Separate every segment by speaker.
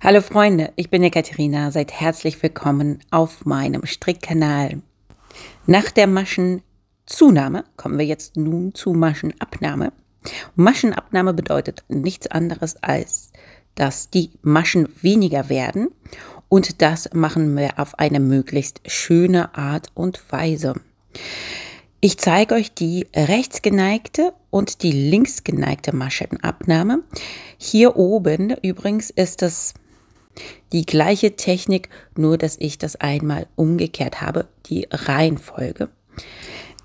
Speaker 1: Hallo Freunde, ich bin Ekaterina, seid herzlich willkommen auf meinem Strickkanal. Nach der Maschenzunahme kommen wir jetzt nun zu Maschenabnahme. Maschenabnahme bedeutet nichts anderes als, dass die Maschen weniger werden und das machen wir auf eine möglichst schöne Art und Weise. Ich zeige euch die rechtsgeneigte und die linksgeneigte Maschenabnahme. Hier oben übrigens ist das die gleiche Technik, nur dass ich das einmal umgekehrt habe, die Reihenfolge.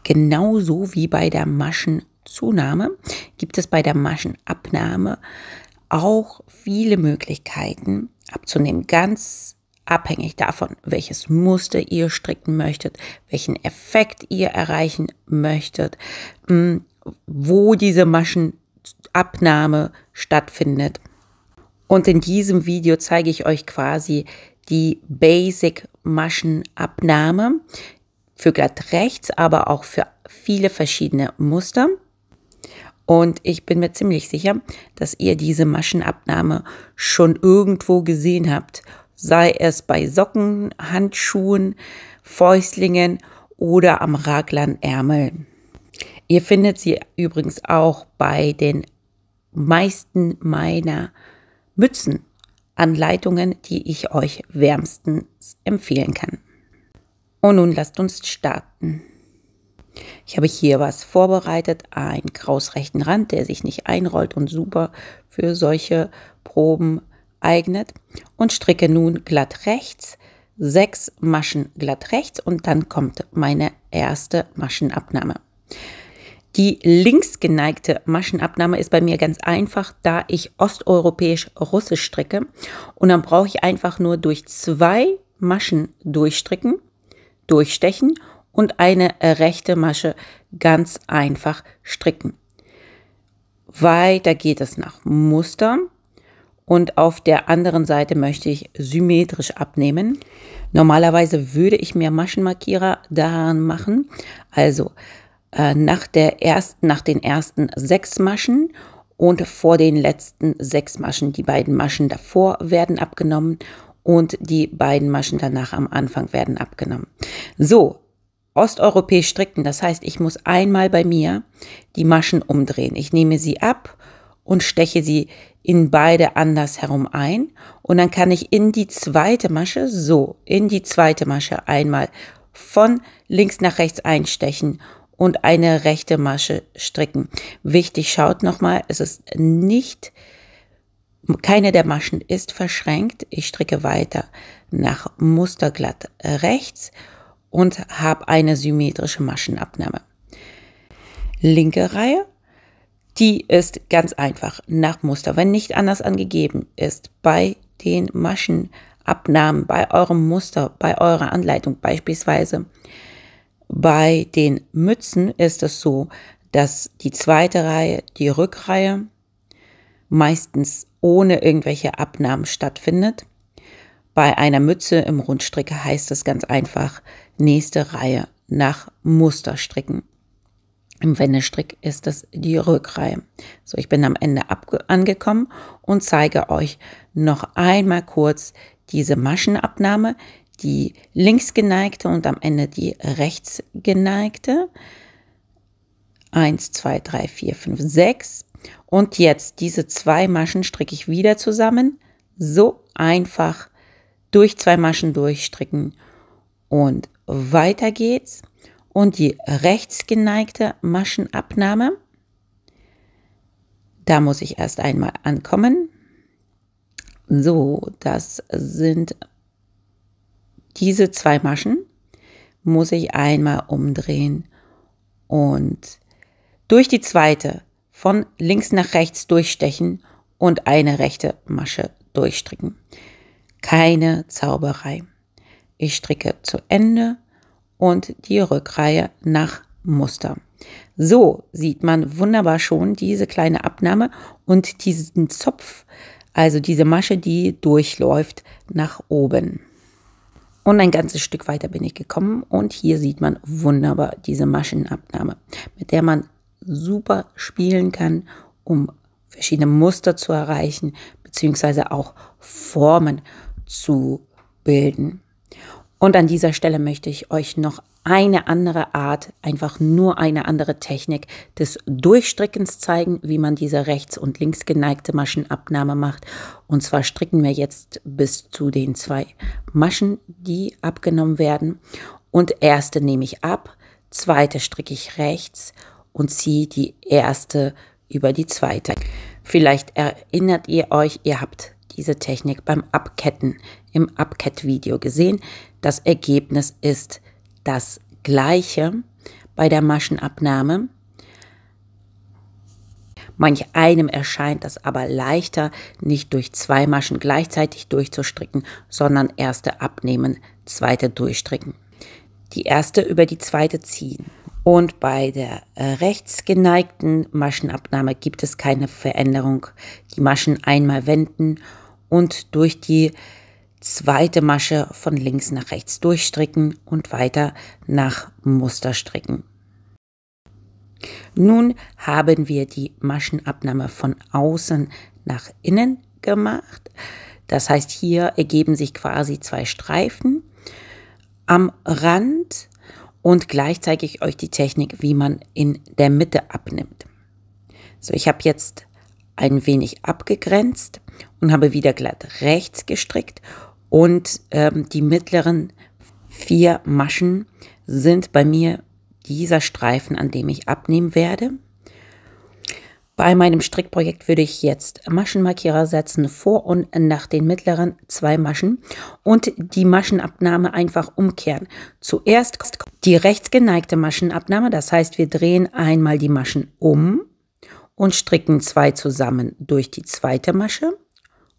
Speaker 1: Genauso wie bei der Maschenzunahme gibt es bei der Maschenabnahme auch viele Möglichkeiten abzunehmen. Ganz abhängig davon, welches Muster ihr stricken möchtet, welchen Effekt ihr erreichen möchtet, hm, wo diese Maschenabnahme stattfindet. Und in diesem Video zeige ich euch quasi die Basic Maschenabnahme für glatt rechts, aber auch für viele verschiedene Muster. Und ich bin mir ziemlich sicher, dass ihr diese Maschenabnahme schon irgendwo gesehen habt. Sei es bei Socken, Handschuhen, Fäustlingen oder am Raglanärmel. Ihr findet sie übrigens auch bei den meisten meiner Mützen Anleitungen, die ich euch wärmstens empfehlen kann. Und nun lasst uns starten. Ich habe hier was vorbereitet, einen krausrechten Rand, der sich nicht einrollt und super für solche Proben eignet und stricke nun glatt rechts, sechs Maschen glatt rechts und dann kommt meine erste Maschenabnahme. Die linksgeneigte Maschenabnahme ist bei mir ganz einfach, da ich osteuropäisch-russisch stricke. Und dann brauche ich einfach nur durch zwei Maschen durchstricken, durchstechen und eine rechte Masche ganz einfach stricken. Weiter geht es nach Muster und auf der anderen Seite möchte ich symmetrisch abnehmen. Normalerweise würde ich mir Maschenmarkierer daran machen, also äh, nach, der ersten, nach den ersten sechs Maschen und vor den letzten sechs Maschen. Die beiden Maschen davor werden abgenommen und die beiden Maschen danach am Anfang werden abgenommen. So, osteuropäisch stricken, das heißt, ich muss einmal bei mir die Maschen umdrehen. Ich nehme sie ab und steche sie in beide andersherum ein und dann kann ich in die zweite Masche, so, in die zweite Masche einmal von links nach rechts einstechen und eine rechte Masche stricken. Wichtig, schaut nochmal, es ist nicht, keine der Maschen ist verschränkt. Ich stricke weiter nach Musterglatt rechts und habe eine symmetrische Maschenabnahme. Linke Reihe, die ist ganz einfach nach Muster, wenn nicht anders angegeben ist, bei den Maschenabnahmen, bei eurem Muster, bei eurer Anleitung beispielsweise bei den Mützen ist es so, dass die zweite Reihe, die Rückreihe, meistens ohne irgendwelche Abnahmen stattfindet. Bei einer Mütze im Rundstricke heißt es ganz einfach nächste Reihe nach Muster stricken. Im Wendestrick ist es die Rückreihe. So, ich bin am Ende angekommen und zeige euch noch einmal kurz diese Maschenabnahme, die linksgeneigte und am Ende die rechtsgeneigte. 1, 2, 3, 4, 5, 6. Und jetzt diese zwei Maschen stricke ich wieder zusammen. So einfach durch zwei Maschen durchstricken und weiter geht's. Und die rechtsgeneigte Maschenabnahme. Da muss ich erst einmal ankommen. So, das sind diese zwei Maschen muss ich einmal umdrehen und durch die zweite von links nach rechts durchstechen und eine rechte Masche durchstricken. Keine Zauberei. Ich stricke zu Ende und die Rückreihe nach Muster. So sieht man wunderbar schon diese kleine Abnahme und diesen Zopf, also diese Masche, die durchläuft nach oben. Und ein ganzes Stück weiter bin ich gekommen und hier sieht man wunderbar diese Maschenabnahme, mit der man super spielen kann, um verschiedene Muster zu erreichen, beziehungsweise auch Formen zu bilden. Und an dieser Stelle möchte ich euch noch eine andere Art, einfach nur eine andere Technik des Durchstrickens zeigen, wie man diese rechts- und links geneigte Maschenabnahme macht. Und zwar stricken wir jetzt bis zu den zwei Maschen, die abgenommen werden. Und erste nehme ich ab, zweite stricke ich rechts und ziehe die erste über die zweite. Vielleicht erinnert ihr euch, ihr habt diese Technik beim Abketten im Abkett-Video gesehen. Das Ergebnis ist das Gleiche bei der Maschenabnahme. Manch einem erscheint das aber leichter, nicht durch zwei Maschen gleichzeitig durchzustricken, sondern erste abnehmen, zweite durchstricken. Die erste über die zweite ziehen. Und bei der äh, rechts geneigten Maschenabnahme gibt es keine Veränderung. Die Maschen einmal wenden und durch die zweite Masche von links nach rechts durchstricken und weiter nach Muster stricken. Nun haben wir die Maschenabnahme von außen nach innen gemacht. Das heißt, hier ergeben sich quasi zwei Streifen am Rand und gleich zeige ich euch die Technik, wie man in der Mitte abnimmt. So, ich habe jetzt ein wenig abgegrenzt und habe wieder glatt rechts gestrickt und ähm, die mittleren vier Maschen sind bei mir dieser Streifen, an dem ich abnehmen werde. Bei meinem Strickprojekt würde ich jetzt Maschenmarkierer setzen, vor und nach den mittleren zwei Maschen und die Maschenabnahme einfach umkehren. Zuerst die rechts geneigte Maschenabnahme, das heißt wir drehen einmal die Maschen um und stricken zwei zusammen durch die zweite Masche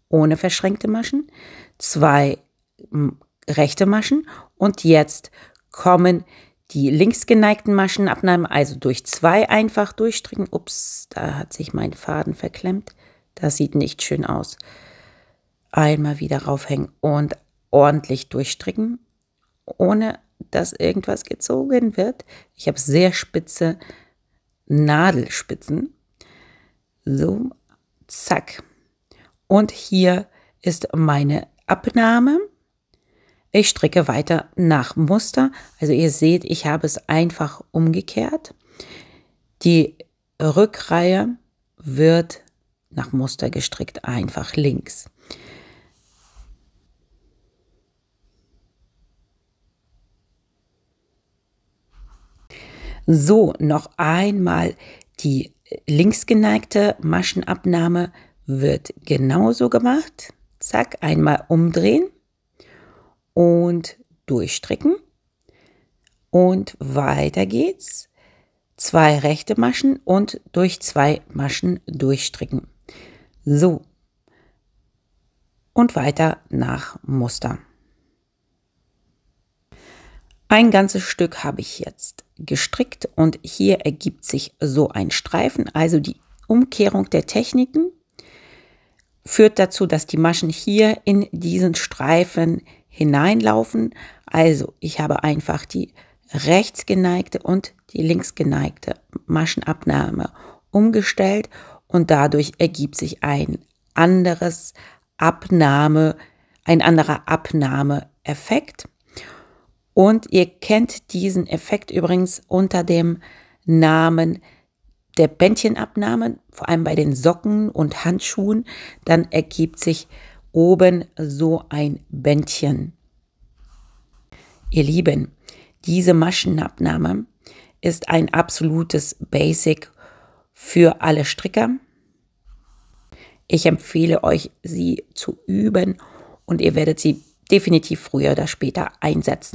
Speaker 1: ohne verschränkte Maschen, zwei hm, rechte Maschen und jetzt kommen die links geneigten Maschenabnahmen, also durch zwei einfach durchstricken. Ups, da hat sich mein Faden verklemmt. Das sieht nicht schön aus. Einmal wieder raufhängen und ordentlich durchstricken, ohne dass irgendwas gezogen wird. Ich habe sehr spitze Nadelspitzen. So, zack. Und hier ist meine Abnahme. Ich stricke weiter nach Muster. Also ihr seht, ich habe es einfach umgekehrt. Die Rückreihe wird nach Muster gestrickt, einfach links. So, noch einmal die links geneigte Maschenabnahme wird genauso gemacht. Zack, einmal umdrehen und durchstricken. Und weiter geht's. Zwei rechte Maschen und durch zwei Maschen durchstricken. So. Und weiter nach Muster. Ein ganzes Stück habe ich jetzt gestrickt und hier ergibt sich so ein Streifen, also die Umkehrung der Techniken führt dazu, dass die Maschen hier in diesen Streifen hineinlaufen. Also ich habe einfach die rechts geneigte und die links geneigte Maschenabnahme umgestellt und dadurch ergibt sich ein anderes Abnahme, ein anderer Abnahmeeffekt. Und ihr kennt diesen Effekt übrigens unter dem Namen der Bändchenabnahme, vor allem bei den Socken und Handschuhen, dann ergibt sich oben so ein Bändchen. Ihr Lieben, diese Maschenabnahme ist ein absolutes Basic für alle Stricker. Ich empfehle euch, sie zu üben und ihr werdet sie definitiv früher oder später einsetzen.